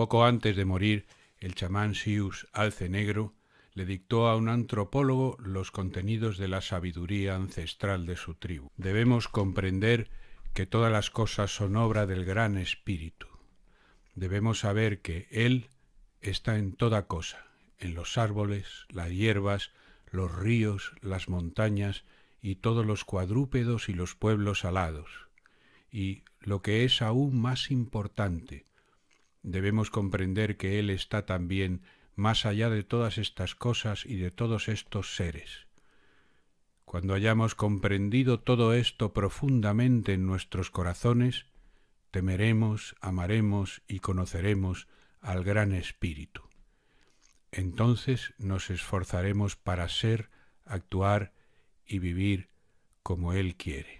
Poco antes de morir, el chamán Sius Alce Negro le dictó a un antropólogo los contenidos de la sabiduría ancestral de su tribu. Debemos comprender que todas las cosas son obra del Gran Espíritu. Debemos saber que Él está en toda cosa, en los árboles, las hierbas, los ríos, las montañas y todos los cuadrúpedos y los pueblos alados. Y, lo que es aún más importante, debemos comprender que Él está también más allá de todas estas cosas y de todos estos seres. Cuando hayamos comprendido todo esto profundamente en nuestros corazones, temeremos, amaremos y conoceremos al Gran Espíritu. Entonces nos esforzaremos para ser, actuar y vivir como Él quiere.